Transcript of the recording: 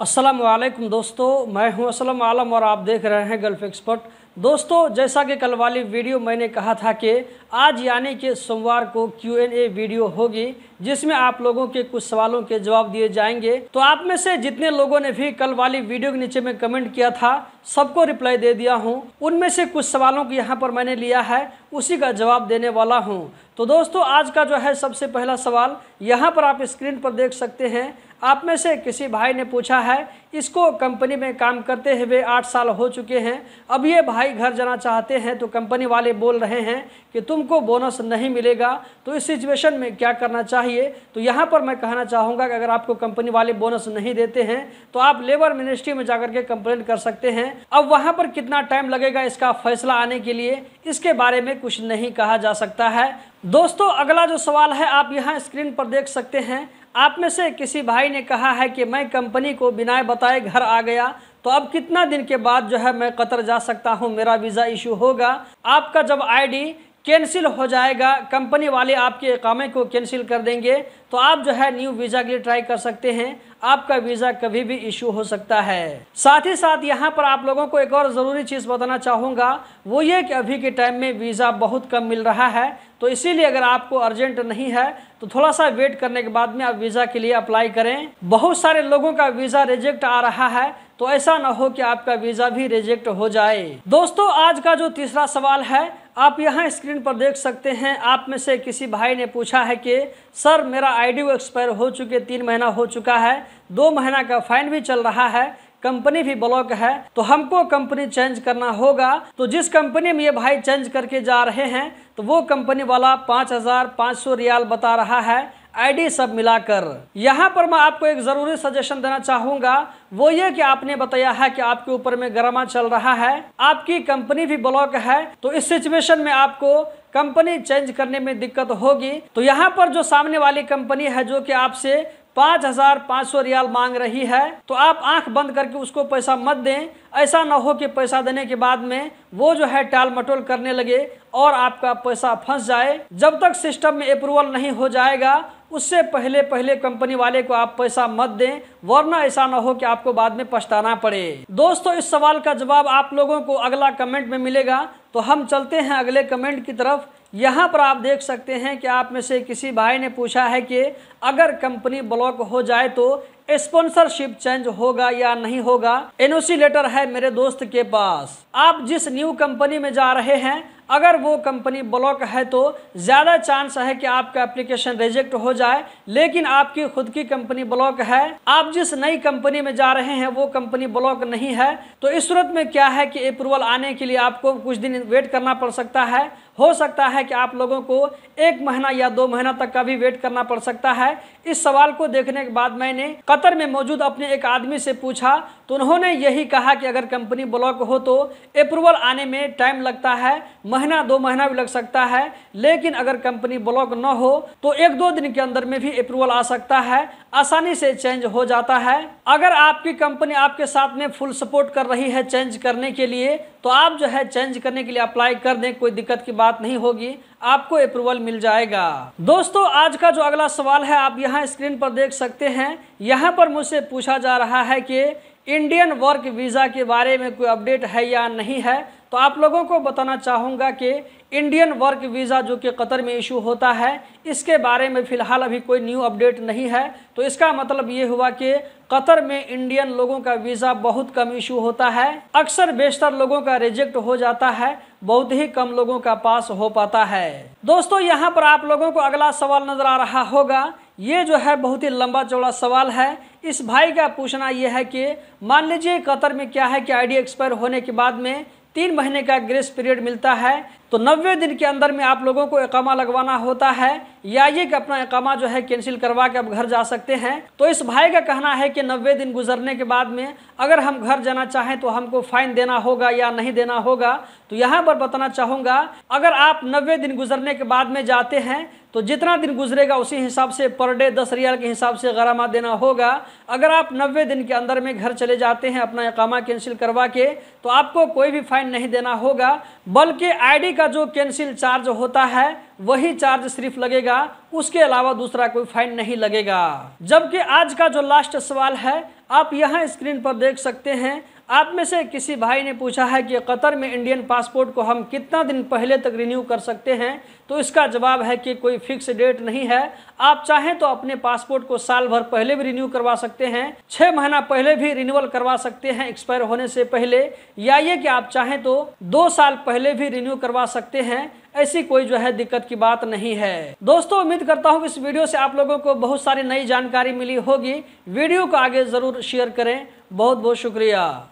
असलम दोस्तों मैं हूं असलम आलम और आप देख रहे हैं गल्फ एक्सपर्ट दोस्तों जैसा कि कल वाली वीडियो मैंने कहा था कि आज यानी कि सोमवार को क्यू एन ए वीडियो होगी जिसमें आप लोगों के कुछ सवालों के जवाब दिए जाएंगे तो आप में से जितने लोगों ने भी कल वाली वीडियो के नीचे में कमेंट किया था सबको रिप्लाई दे दिया हूं उनमें से कुछ सवालों को यहाँ पर मैंने लिया है उसी का जवाब देने वाला हूँ तो दोस्तों आज का जो है सबसे पहला सवाल यहाँ पर आप स्क्रीन पर देख सकते हैं आप में से किसी भाई ने पूछा है इसको कंपनी में काम करते हुए आठ साल हो चुके हैं अब ये भाई घर जाना चाहते हैं तो कंपनी वाले बोल रहे हैं कि तुमको बोनस नहीं मिलेगा तो इस सिचुएशन में क्या करना चाहिए तो यहाँ पर मैं कहना चाहूँगा कि अगर आपको कंपनी वाले बोनस नहीं देते हैं तो आप लेबर मिनिस्ट्री में जाकर के कंप्लेन कर सकते हैं अब वहाँ पर कितना टाइम लगेगा इसका फैसला आने के लिए इसके बारे में कुछ नहीं कहा जा सकता है दोस्तों अगला जो सवाल है आप यहाँ स्क्रीन पर देख सकते हैं आप में से किसी भाई ने कहा है कि मैं कंपनी को बिना बताए घर आ गया तो अब कितना दिन के बाद जो है मैं कतर जा सकता हूँ मेरा वीज़ा इशू होगा आपका जब आईडी कैंसिल हो जाएगा कंपनी वाले आपके इकामे को कैंसिल कर देंगे तो आप जो है न्यू वीज़ा के लिए ट्राई कर सकते हैं आपका वीज़ा कभी भी इशू हो सकता है साथ ही साथ यहाँ पर आप लोगों को एक और ज़रूरी चीज़ बताना चाहूँगा वो ये कि अभी के टाइम में वीज़ा बहुत कम मिल रहा है तो इसीलिए अगर आपको अर्जेंट नहीं है तो थोड़ा सा वेट करने के बाद में आप वीज़ा के लिए अप्लाई करें बहुत सारे लोगों का वीज़ा रिजेक्ट आ रहा है तो ऐसा ना हो कि आपका वीज़ा भी रिजेक्ट हो जाए दोस्तों आज का जो तीसरा सवाल है आप यहाँ स्क्रीन पर देख सकते हैं आप में से किसी भाई ने पूछा है कि सर मेरा आई एक्सपायर हो चुके तीन महीना हो चुका है दो महीना का फाइन भी चल रहा है कंपनी भी ब्लॉक है तो हमको कंपनी चेंज करना होगा तो जिस कंपनी में ये भाई चेंज करके जा रहे हैं तो वो कंपनी वाला पाँच हज़ार पाँच सौ रियाल बता रहा है आईडी सब मिलाकर यहाँ पर मैं आपको एक ज़रूरी सजेशन देना चाहूंगा वो ये कि आपने बताया है कि आपके ऊपर में गरमा चल रहा है आपकी कंपनी भी ब्लॉक है तो इस सिचुएशन में आपको कंपनी चेंज करने में दिक्कत होगी तो यहाँ पर जो सामने वाली कंपनी है जो कि आपसे पाँच हजार पाँच सौ रियाल मांग रही है तो आप आंख बंद करके उसको पैसा मत दें ऐसा ना हो कि पैसा देने के बाद में वो जो है टाल मटोल करने लगे और आपका पैसा फंस जाए जब तक सिस्टम में अप्रूवल नहीं हो जाएगा उससे पहले पहले कंपनी वाले को आप पैसा मत दें वरना ऐसा ना हो कि आपको बाद में पछताना पड़े दोस्तों इस सवाल का जवाब आप लोगों को अगला कमेंट में मिलेगा तो हम चलते हैं अगले कमेंट की तरफ यहाँ पर आप देख सकते हैं कि आप में से किसी भाई ने पूछा है कि अगर कंपनी ब्लॉक हो जाए तो स्पॉन्सरशिप चेंज होगा या नहीं होगा एनओसी लेटर है मेरे दोस्त के पास आप जिस न्यू कंपनी में जा रहे हैं अगर वो कंपनी ब्लॉक है तो ज़्यादा चांस है कि आपका एप्लीकेशन रिजेक्ट हो जाए लेकिन आपकी खुद की कंपनी ब्लॉक है आप जिस नई कंपनी में जा रहे हैं वो कंपनी ब्लॉक नहीं है तो इस सूरत में क्या है कि अप्रूवल आने के लिए आपको कुछ दिन वेट करना पड़ सकता है हो सकता है कि आप लोगों को एक महीना या दो महीना तक का भी वेट करना पड़ सकता है इस सवाल को देखने के बाद मैंने कतर में मौजूद अपने एक आदमी से पूछा तो उन्होंने यही कहा कि अगर कंपनी ब्लॉक हो तो अप्रूवल आने में टाइम लगता है महीना दो महीना भी लग सकता है लेकिन अगर कंपनी ब्लॉक न हो तो एक दो दिन के अंदर में भी अप्रूवल आ सकता है आसानी से चेंज हो जाता है अगर आपकी कंपनी आपके साथ में फुल सपोर्ट कर रही है चेंज करने के लिए तो आप जो है चेंज करने के लिए अप्लाई कर दें कोई दिक्कत की बात नहीं होगी आपको अप्रूवल मिल जाएगा दोस्तों आज का जो अगला सवाल है आप यहाँ स्क्रीन पर देख सकते हैं यहाँ पर मुझसे पूछा जा रहा है कि इंडियन वर्क वीज़ा के बारे में कोई अपडेट है या नहीं है तो आप लोगों को बताना चाहूँगा कि इंडियन वर्क वीज़ा जो कि कतर में इशू होता है इसके बारे में फ़िलहाल अभी कोई न्यू अपडेट नहीं है तो इसका मतलब ये हुआ कि कतर में इंडियन लोगों का वीज़ा बहुत कम इशू होता है अक्सर बेशतर लोगों का रिजेक्ट हो जाता है बहुत ही कम लोगों का पास हो पाता है दोस्तों यहाँ पर आप लोगों को अगला सवाल नज़र आ रहा होगा ये जो है बहुत ही लंबा चौड़ा सवाल है इस भाई का पूछना यह है कि मान लीजिए कतर में क्या है कि आईडी एक्सपायर होने के बाद में तीन महीने का ग्रेस पीरियड मिलता है तो नब्बे दिन के अंदर में आप लोगों को एकामा लगवाना होता है या ये कि अपना एकामा जो है कैंसिल करवा के आप घर जा सकते हैं तो इस भाई का कहना है कि नब्बे दिन गुजरने के बाद में अगर हम घर जाना चाहें तो हमको फ़ाइन देना होगा या नहीं देना होगा तो यहाँ पर बताना चाहूँगा अगर आप नब्बे दिन गुजरने के बाद में जाते हैं तो जितना दिन गुजरेगा उसी हिसाब से पर डे दस रियाल के हिसाब से गरामा देना होगा अगर आप नब्बे दिन के अंदर में घर चले जाते हैं अपना इकामा कैंसिल करवा के तो आपको कोई भी फ़ाइन नहीं देना होगा बल्कि आईडी का जो कैंसिल चार्ज होता है वही चार्ज सिर्फ लगेगा उसके अलावा दूसरा कोई फाइन नहीं लगेगा जबकि आज का जो लास्ट सवाल है आप यहाँ स्क्रीन पर देख सकते हैं आप में से किसी भाई ने पूछा है कि कतर में इंडियन पासपोर्ट को हम कितना दिन पहले तक रिन्यू कर सकते हैं तो इसका जवाब है कि कोई फिक्स डेट नहीं है आप चाहें तो अपने पासपोर्ट को साल भर पहले भी रिन्यू करवा सकते हैं छः महीना पहले भी रिन्यूअल करवा सकते हैं एक्सपायर होने से पहले या ये कि आप चाहें तो दो साल पहले भी रिन्यू करवा सकते हैं ऐसी कोई जो है दिक्कत की बात नहीं है दोस्तों उम्मीद करता हूँ इस वीडियो से आप लोगों को बहुत सारी नई जानकारी मिली होगी वीडियो को आगे ज़रूर शेयर करें बहुत बहुत शुक्रिया